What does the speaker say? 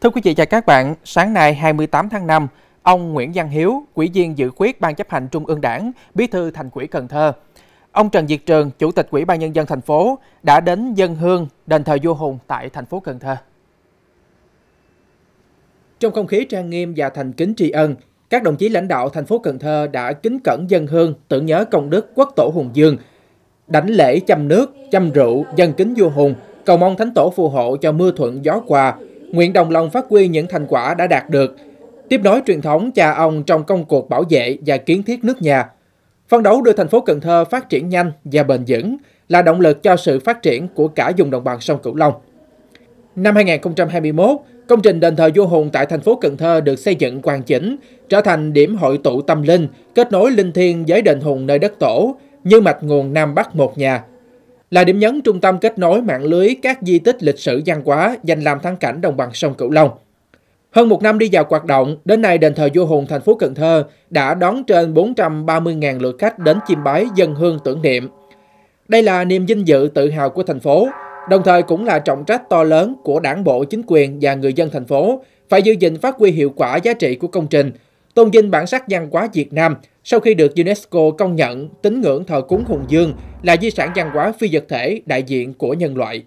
Thưa quý vị và các bạn, sáng nay 28 tháng 5, ông Nguyễn Văn Hiếu, quỹ viên dự quyết Ban chấp hành Trung ương Đảng, Bí thư Thành ủy Cần Thơ, ông Trần Diệt Trường, Chủ tịch quỹ ban nhân dân thành phố đã đến dân hương đền thờ vua hùng tại thành phố Cần Thơ. Trong không khí trang nghiêm và thành kính tri ân, các đồng chí lãnh đạo thành phố Cần Thơ đã kính cẩn dân hương tưởng nhớ công đức quốc tổ Hùng Dương, đảnh lễ chăm nước, chăm rượu, dân kính vua hùng, cầu mong thánh tổ phù hộ cho mưa thuận gió hòa, nguyện đồng lòng phát huy những thành quả đã đạt được, tiếp nối truyền thống cha ông trong công cuộc bảo vệ và kiến thiết nước nhà, phân đấu đưa thành phố Cần Thơ phát triển nhanh và bền vững là động lực cho sự phát triển của cả vùng đồng bằng sông Cửu Long. Năm 2021, công trình đền thờ vua Hùng tại thành phố Cần Thơ được xây dựng hoàn chỉnh, trở thành điểm hội tụ tâm linh, kết nối linh thiêng với đền Hùng nơi đất tổ, như mạch nguồn Nam Bắc một nhà, là điểm nhấn trung tâm kết nối mạng lưới các di tích lịch sử văn hóa dành làm thắng cảnh đồng bằng sông Cửu Long. Hơn một năm đi vào hoạt động, đến nay đền thờ vua hùng thành phố Cần Thơ đã đón trên 430.000 lượt khách đến chiêm bái dân hương tưởng niệm. Đây là niềm vinh dự tự hào của thành phố, đồng thời cũng là trọng trách to lớn của đảng bộ, chính quyền và người dân thành phố phải giữ gìn phát huy hiệu quả giá trị của công trình, tôn vinh bản sắc văn hóa Việt Nam sau khi được UNESCO công nhận, tín ngưỡng thờ cúng Hùng Dương là di sản văn hóa phi vật thể đại diện của nhân loại.